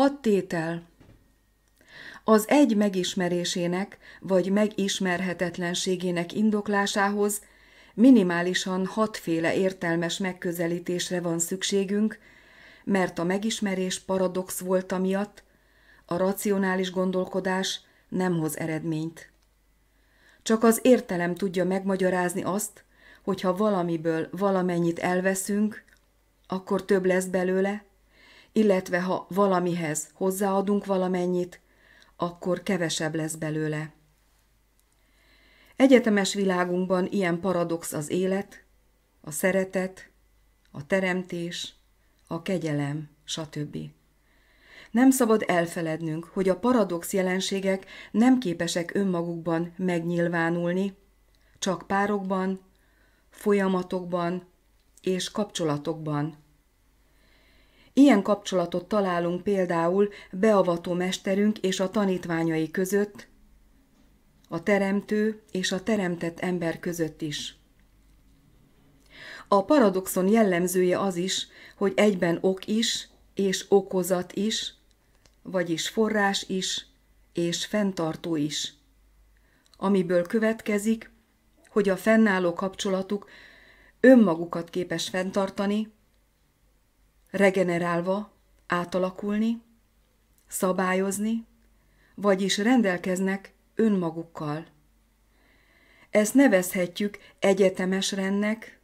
Hat tétel. Az egy megismerésének vagy megismerhetetlenségének indoklásához minimálisan hatféle értelmes megközelítésre van szükségünk, mert a megismerés paradox volt miatt, a racionális gondolkodás nem hoz eredményt. Csak az értelem tudja megmagyarázni azt, hogy ha valamiből valamennyit elveszünk, akkor több lesz belőle, illetve ha valamihez hozzáadunk valamennyit, akkor kevesebb lesz belőle. Egyetemes világunkban ilyen paradox az élet, a szeretet, a teremtés, a kegyelem, stb. Nem szabad elfelednünk, hogy a paradox jelenségek nem képesek önmagukban megnyilvánulni, csak párokban, folyamatokban és kapcsolatokban Ilyen kapcsolatot találunk például beavató mesterünk és a tanítványai között, a teremtő és a teremtett ember között is. A paradoxon jellemzője az is, hogy egyben ok is, és okozat is, vagyis forrás is, és fenntartó is. Amiből következik, hogy a fennálló kapcsolatuk önmagukat képes fenntartani, regenerálva, átalakulni, szabályozni, vagyis rendelkeznek önmagukkal. Ezt nevezhetjük egyetemes rendnek,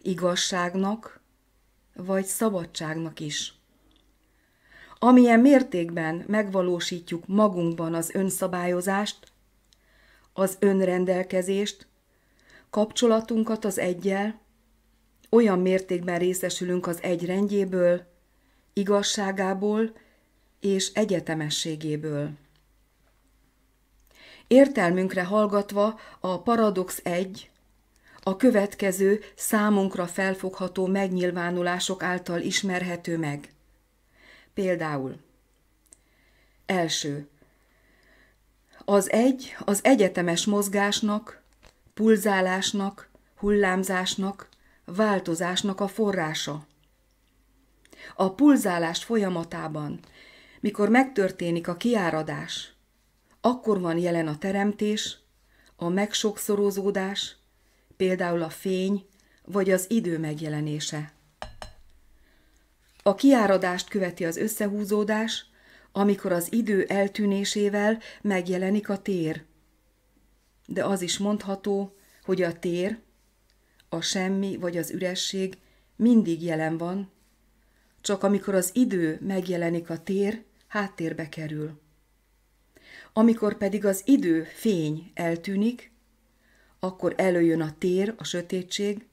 igazságnak vagy szabadságnak is. Amilyen mértékben megvalósítjuk magunkban az önszabályozást, az önrendelkezést, kapcsolatunkat az egyel, olyan mértékben részesülünk az egy rendjéből, igazságából és egyetemességéből. Értelmünkre hallgatva a paradox egy, a következő számunkra felfogható megnyilvánulások által ismerhető meg. Például Első. Az egy az egyetemes mozgásnak, pulzálásnak, hullámzásnak, változásnak a forrása. A pulzálás folyamatában, mikor megtörténik a kiáradás, akkor van jelen a teremtés, a megsokszorozódás, például a fény vagy az idő megjelenése. A kiáradást követi az összehúzódás, amikor az idő eltűnésével megjelenik a tér. De az is mondható, hogy a tér a semmi vagy az üresség mindig jelen van, csak amikor az idő megjelenik a tér, háttérbe kerül. Amikor pedig az idő fény eltűnik, akkor előjön a tér, a sötétség,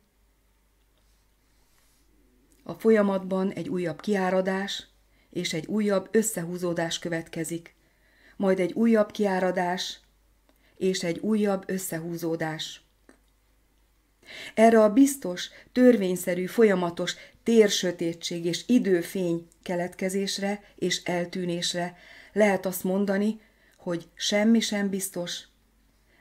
a folyamatban egy újabb kiáradás és egy újabb összehúzódás következik, majd egy újabb kiáradás és egy újabb összehúzódás. Erre a biztos, törvényszerű, folyamatos térsötétség és időfény keletkezésre és eltűnésre lehet azt mondani, hogy semmi sem biztos,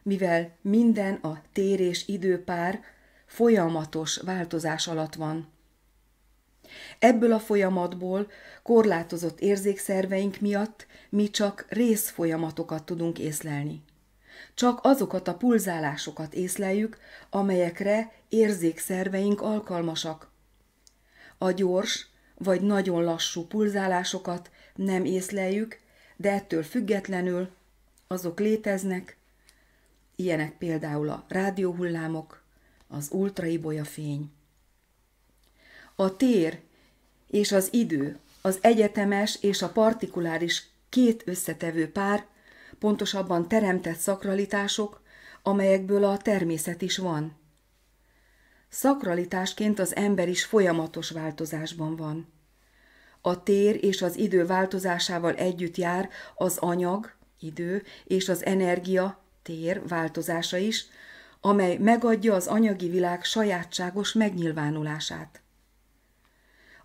mivel minden a tér és időpár folyamatos változás alatt van. Ebből a folyamatból korlátozott érzékszerveink miatt mi csak részfolyamatokat tudunk észlelni. Csak azokat a pulzálásokat észleljük, amelyekre érzékszerveink alkalmasak. A gyors vagy nagyon lassú pulzálásokat nem észleljük, de ettől függetlenül azok léteznek, ilyenek például a rádióhullámok, az ultraibolya fény. A tér és az idő, az egyetemes és a partikuláris két összetevő pár pontosabban teremtett szakralitások, amelyekből a természet is van. Szakralitásként az ember is folyamatos változásban van. A tér és az idő változásával együtt jár az anyag, idő és az energia, tér változása is, amely megadja az anyagi világ sajátságos megnyilvánulását.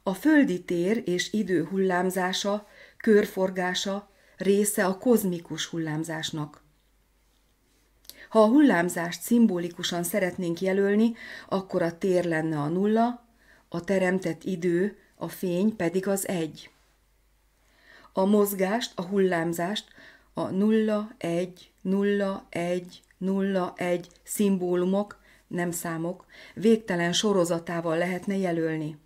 A földi tér és idő hullámzása, körforgása, része a kozmikus hullámzásnak. Ha a hullámzást szimbolikusan szeretnénk jelölni, akkor a tér lenne a nulla, a teremtett idő, a fény pedig az egy. A mozgást, a hullámzást a nulla egy nulla egy nulla egy szimbólumok, nem számok, végtelen sorozatával lehetne jelölni.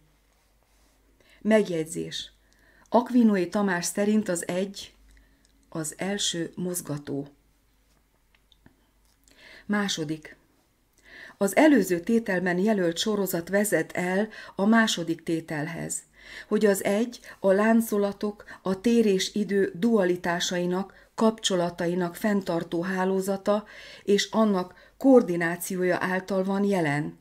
Megjegyzés. Akvinói Tamás szerint az egy az első mozgató. Második. Az előző tételben jelölt sorozat vezet el a második tételhez, hogy az egy a láncolatok, a tér és idő dualitásainak, kapcsolatainak fenntartó hálózata és annak koordinációja által van jelen.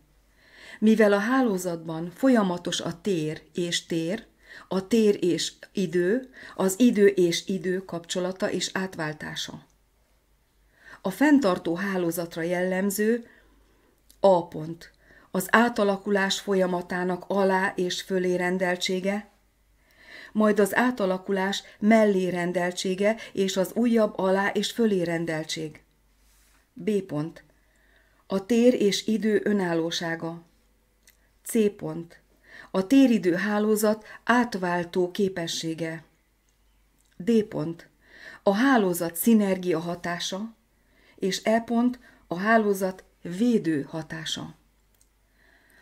Mivel a hálózatban folyamatos a tér és tér, a tér és idő, az idő és idő kapcsolata és átváltása. A fenntartó hálózatra jellemző A pont, az átalakulás folyamatának alá és fölé rendeltsége, majd az átalakulás mellé rendeltsége és az újabb alá és fölé rendeltség. B pont. A tér és idő önállósága. C pont a téridő hálózat átváltó képessége. D pont. A hálózat szinergia hatása, és E pont a hálózat védő hatása.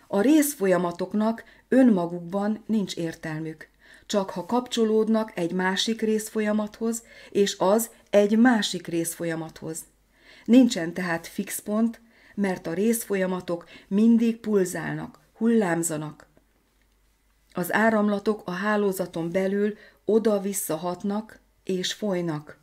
A részfolyamatoknak önmagukban nincs értelmük, csak ha kapcsolódnak egy másik részfolyamathoz, és az egy másik részfolyamathoz. Nincsen tehát fix pont, mert a részfolyamatok mindig pulzálnak, hullámzanak, az áramlatok a hálózaton belül oda-vissza hatnak és folynak.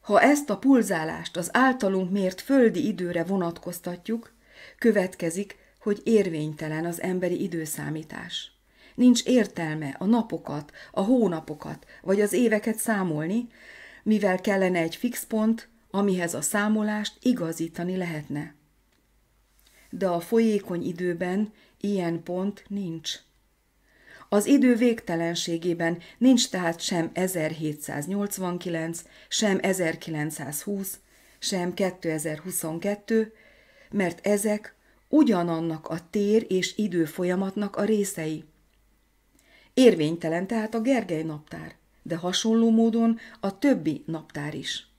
Ha ezt a pulzálást az általunk mért földi időre vonatkoztatjuk, következik, hogy érvénytelen az emberi időszámítás. Nincs értelme a napokat, a hónapokat vagy az éveket számolni, mivel kellene egy fix pont, amihez a számolást igazítani lehetne. De a folyékony időben ilyen pont nincs. Az idő végtelenségében nincs tehát sem 1789, sem 1920, sem 2022, mert ezek ugyanannak a tér és idő folyamatnak a részei. Érvénytelen tehát a Gergely naptár, de hasonló módon a többi naptár is.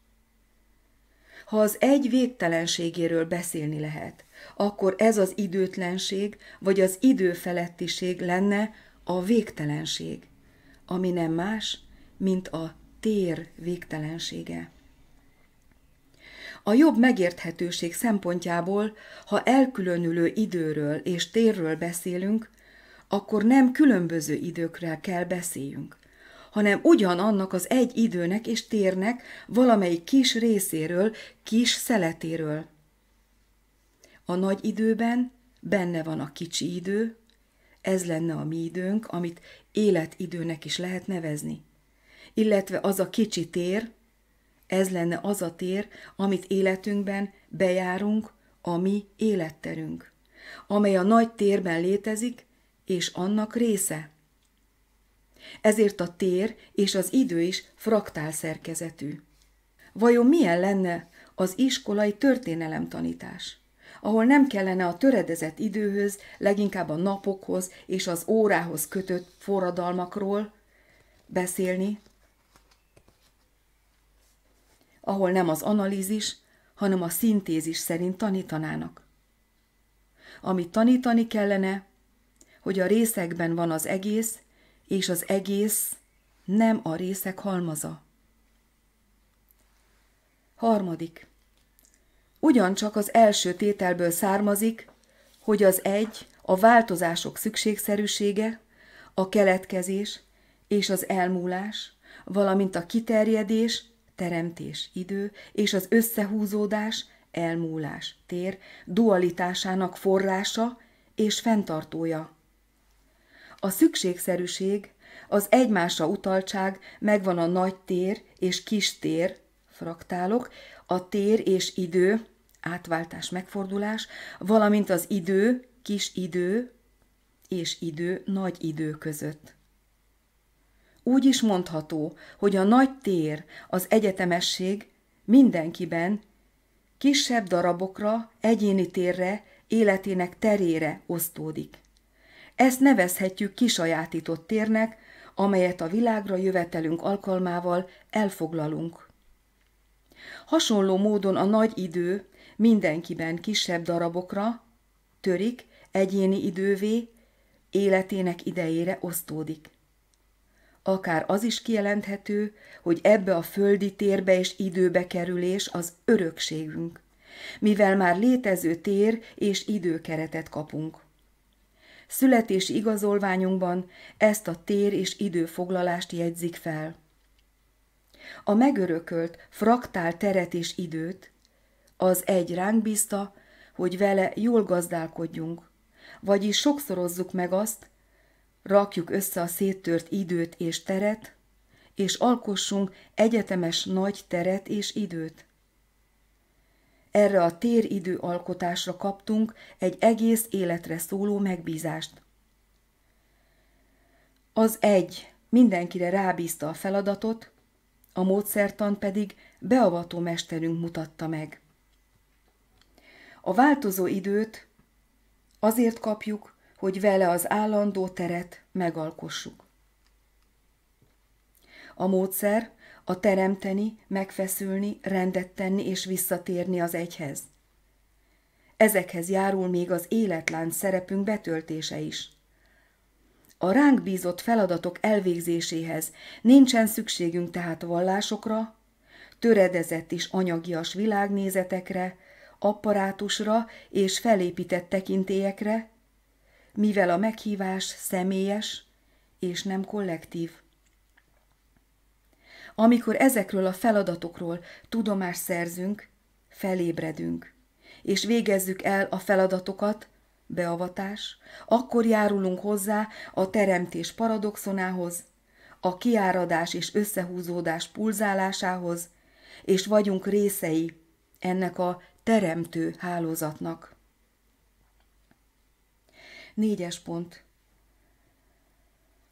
Ha az egy végtelenségéről beszélni lehet, akkor ez az időtlenség, vagy az idő felettiség lenne a végtelenség, ami nem más, mint a tér végtelensége. A jobb megérthetőség szempontjából, ha elkülönülő időről és térről beszélünk, akkor nem különböző időkre kell beszéljünk, hanem ugyanannak az egy időnek és térnek valamelyik kis részéről, kis szeletéről. A nagy időben benne van a kicsi idő, ez lenne a mi időnk, amit életidőnek is lehet nevezni. Illetve az a kicsi tér, ez lenne az a tér, amit életünkben bejárunk, a mi életterünk, amely a nagy térben létezik, és annak része ezért a tér és az idő is fraktál szerkezetű. Vajon milyen lenne az iskolai történelem tanítás, ahol nem kellene a töredezett időhöz, leginkább a napokhoz és az órához kötött forradalmakról beszélni, ahol nem az analízis, hanem a szintézis szerint tanítanának. Amit tanítani kellene, hogy a részekben van az egész, és az egész nem a részek halmaza. Harmadik. Ugyancsak az első tételből származik, hogy az egy a változások szükségszerűsége, a keletkezés és az elmúlás, valamint a kiterjedés, teremtés, idő és az összehúzódás, elmúlás, tér dualitásának forrása és fenntartója. A szükségszerűség, az egymásra utaltság megvan a nagy tér és kis tér, fraktálok, a tér és idő, átváltás, megfordulás, valamint az idő, kis idő és idő, nagy idő között. Úgy is mondható, hogy a nagy tér, az egyetemesség mindenkiben kisebb darabokra, egyéni térre, életének terére osztódik. Ezt nevezhetjük kisajátított térnek, amelyet a világra jövetelünk alkalmával elfoglalunk. Hasonló módon a nagy idő mindenkiben kisebb darabokra törik, egyéni idővé, életének idejére osztódik. Akár az is kijelenthető, hogy ebbe a földi térbe és időbe kerülés az örökségünk, mivel már létező tér és időkeretet kapunk születési igazolványunkban ezt a tér és időfoglalást jegyzik fel. A megörökölt fraktál teret és időt az egy ránk bízta, hogy vele jól gazdálkodjunk, vagyis sokszorozzuk meg azt, rakjuk össze a széttört időt és teret, és alkossunk egyetemes nagy teret és időt. Erre a téridő alkotásra kaptunk egy egész életre szóló megbízást. Az egy mindenkire rábízta a feladatot, a módszertan pedig beavató mesterünk mutatta meg. A változó időt azért kapjuk, hogy vele az állandó teret megalkossuk. A módszer a teremteni, megfeszülni, rendet tenni és visszatérni az egyhez. Ezekhez járul még az életlán szerepünk betöltése is. A ránk bízott feladatok elvégzéséhez nincsen szükségünk tehát vallásokra, töredezett és anyagias világnézetekre, apparátusra és felépített tekintélyekre, mivel a meghívás személyes és nem kollektív. Amikor ezekről a feladatokról tudomást szerzünk, felébredünk, és végezzük el a feladatokat, beavatás, akkor járulunk hozzá a teremtés paradoxonához, a kiáradás és összehúzódás pulzálásához, és vagyunk részei ennek a teremtő hálózatnak. Négyes pont.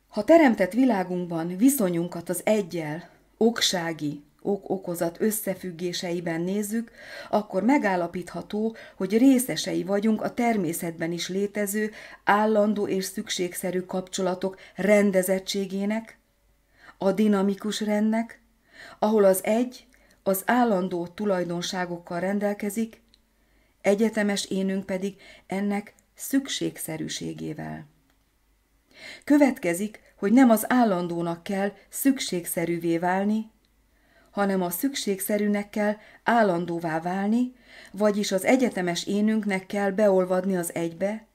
Ha teremtett világunkban viszonyunkat az egyel, oksági ok-okozat összefüggéseiben nézzük, akkor megállapítható, hogy részesei vagyunk a természetben is létező, állandó és szükségszerű kapcsolatok rendezettségének, a dinamikus rendnek, ahol az egy az állandó tulajdonságokkal rendelkezik, egyetemes énünk pedig ennek szükségszerűségével. Következik, hogy nem az állandónak kell szükségszerűvé válni, hanem a szükségszerűnek kell állandóvá válni, vagyis az egyetemes énünknek kell beolvadni az egybe,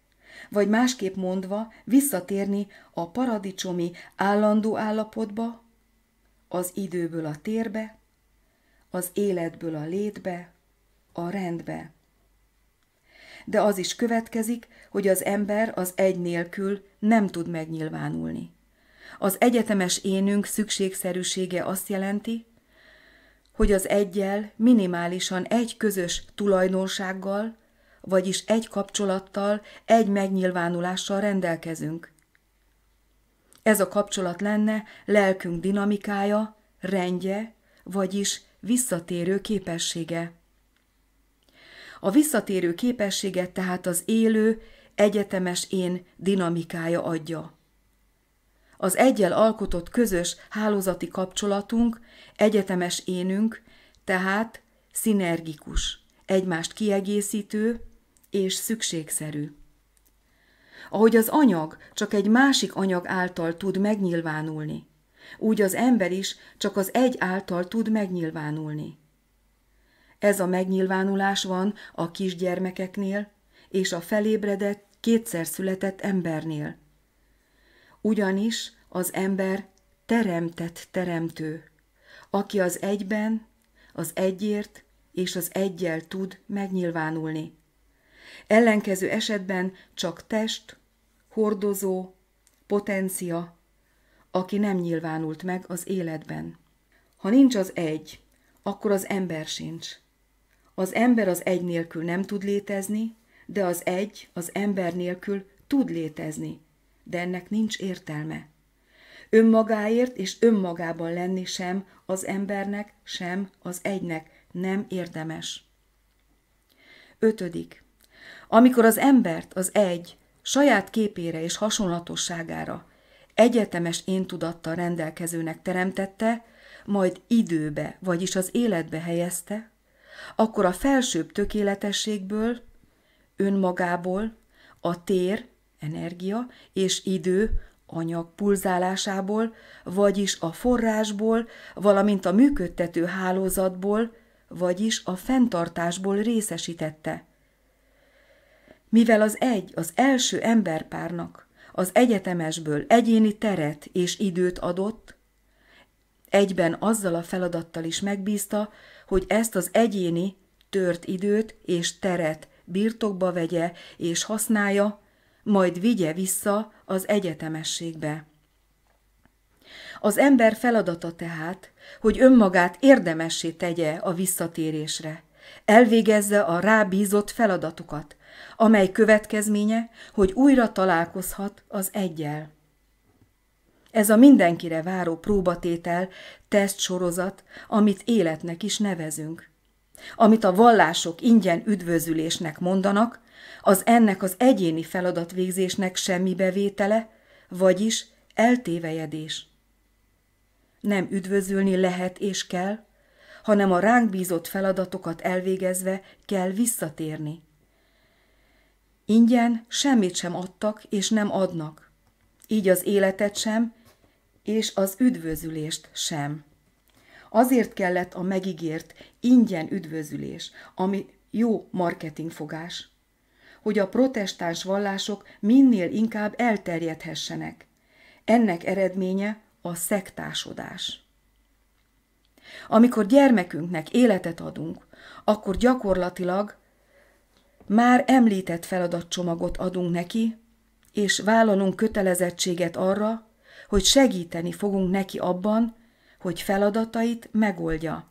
vagy másképp mondva visszatérni a paradicsomi állandó állapotba, az időből a térbe, az életből a létbe, a rendbe. De az is következik, hogy az ember az egy nélkül nem tud megnyilvánulni. Az egyetemes énünk szükségszerűsége azt jelenti, hogy az egyel minimálisan egy közös tulajdonsággal, vagyis egy kapcsolattal, egy megnyilvánulással rendelkezünk. Ez a kapcsolat lenne lelkünk dinamikája, rendje, vagyis visszatérő képessége. A visszatérő képességet tehát az élő, egyetemes én dinamikája adja. Az egyel alkotott közös hálózati kapcsolatunk, egyetemes énünk, tehát szinergikus, egymást kiegészítő és szükségszerű. Ahogy az anyag csak egy másik anyag által tud megnyilvánulni, úgy az ember is csak az egy által tud megnyilvánulni. Ez a megnyilvánulás van a kisgyermekeknél és a felébredett, kétszer született embernél – ugyanis az ember teremtett teremtő, aki az egyben, az egyért és az egyel tud megnyilvánulni. Ellenkező esetben csak test, hordozó, potencia, aki nem nyilvánult meg az életben. Ha nincs az egy, akkor az ember sincs. Az ember az egy nélkül nem tud létezni, de az egy az ember nélkül tud létezni de ennek nincs értelme. Önmagáért és önmagában lenni sem az embernek, sem az egynek nem érdemes. Ötödik. Amikor az embert, az egy, saját képére és hasonlatosságára, egyetemes tudatta rendelkezőnek teremtette, majd időbe, vagyis az életbe helyezte, akkor a felsőbb tökéletességből, önmagából, a tér energia és idő anyag pulzálásából, vagyis a forrásból, valamint a működtető hálózatból, vagyis a fenntartásból részesítette. Mivel az egy az első emberpárnak az egyetemesből egyéni teret és időt adott, egyben azzal a feladattal is megbízta, hogy ezt az egyéni, tört időt és teret birtokba vegye és használja majd vigye vissza az egyetemességbe. Az ember feladata tehát, hogy önmagát érdemessé tegye a visszatérésre, elvégezze a rábízott feladatokat, amely következménye, hogy újra találkozhat az egyel. Ez a mindenkire váró próbatétel, tesztsorozat, amit életnek is nevezünk. Amit a vallások ingyen üdvözülésnek mondanak, az ennek az egyéni feladatvégzésnek semmi bevétele, vagyis eltévejedés. Nem üdvözülni lehet és kell, hanem a ránk bízott feladatokat elvégezve kell visszatérni. Ingyen semmit sem adtak és nem adnak, így az életet sem, és az üdvözülést sem. Azért kellett a megígért ingyen üdvözülés, ami jó marketingfogás hogy a protestáns vallások minél inkább elterjedhessenek. Ennek eredménye a szektásodás. Amikor gyermekünknek életet adunk, akkor gyakorlatilag már említett feladatcsomagot adunk neki, és vállalunk kötelezettséget arra, hogy segíteni fogunk neki abban, hogy feladatait megoldja.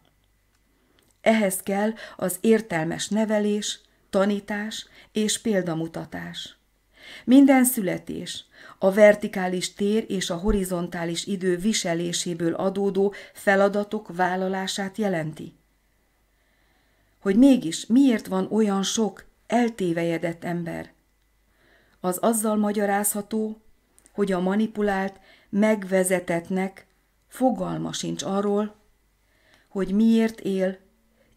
Ehhez kell az értelmes nevelés, tanítás és példamutatás. Minden születés, a vertikális tér és a horizontális idő viseléséből adódó feladatok vállalását jelenti. Hogy mégis miért van olyan sok eltévejedett ember? Az azzal magyarázható, hogy a manipulált megvezetetnek fogalma sincs arról, hogy miért él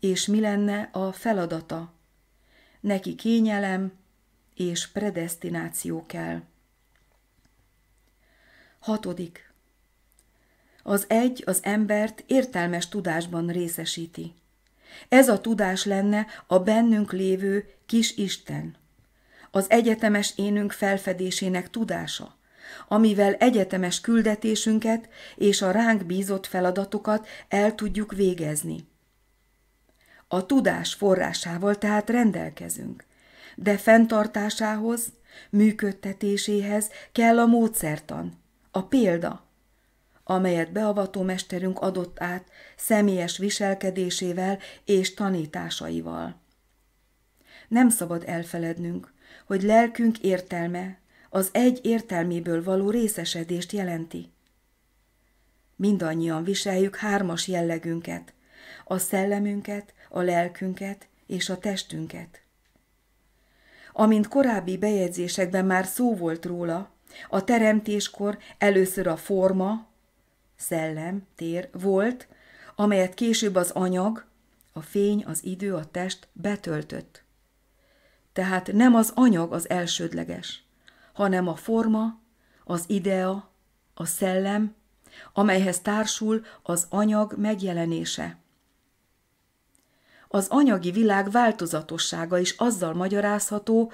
és mi lenne a feladata neki kényelem és predestináció kell. Hatodik. Az egy az embert értelmes tudásban részesíti. Ez a tudás lenne a bennünk lévő kis Isten, az egyetemes énünk felfedésének tudása, amivel egyetemes küldetésünket és a ránk bízott feladatokat el tudjuk végezni. A tudás forrásával tehát rendelkezünk, de fenntartásához, működtetéséhez kell a módszertan, a példa, amelyet beavató mesterünk adott át személyes viselkedésével és tanításaival. Nem szabad elfelednünk, hogy lelkünk értelme az egy értelméből való részesedést jelenti. Mindannyian viseljük hármas jellegünket, a szellemünket, a lelkünket és a testünket. Amint korábbi bejegyzésekben már szó volt róla, a teremtéskor először a forma, szellem, tér volt, amelyet később az anyag, a fény, az idő, a test betöltött. Tehát nem az anyag az elsődleges, hanem a forma, az idea, a szellem, amelyhez társul az anyag megjelenése. Az anyagi világ változatossága is azzal magyarázható,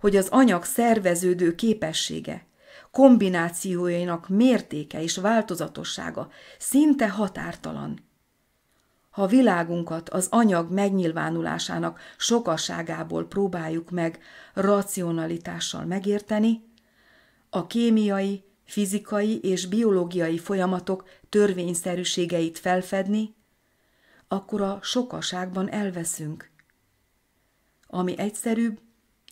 hogy az anyag szerveződő képessége, kombinációjainak mértéke és változatossága szinte határtalan. Ha világunkat az anyag megnyilvánulásának sokaságából próbáljuk meg racionalitással megérteni, a kémiai, fizikai és biológiai folyamatok törvényszerűségeit felfedni, akkor a sokaságban elveszünk. Ami egyszerűbb,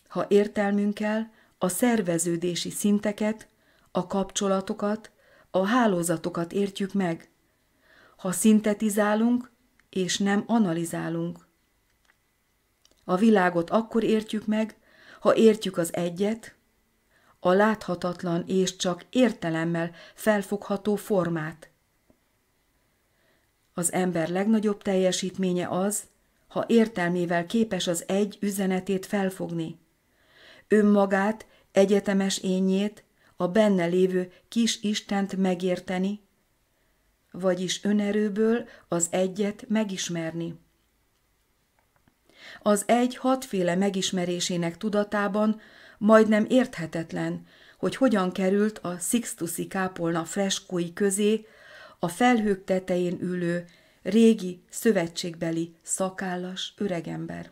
ha értelmünkkel a szerveződési szinteket, a kapcsolatokat, a hálózatokat értjük meg. Ha szintetizálunk és nem analizálunk. A világot akkor értjük meg, ha értjük az egyet, a láthatatlan és csak értelemmel felfogható formát, az ember legnagyobb teljesítménye az, ha értelmével képes az egy üzenetét felfogni. Önmagát, egyetemes énjét, a benne lévő kis Istent megérteni, vagyis önerőből az egyet megismerni. Az egy hatféle megismerésének tudatában majdnem érthetetlen, hogy hogyan került a Sixtusi kápolna freskói közé a felhők tetején ülő, régi, szövetségbeli, szakállas öregember.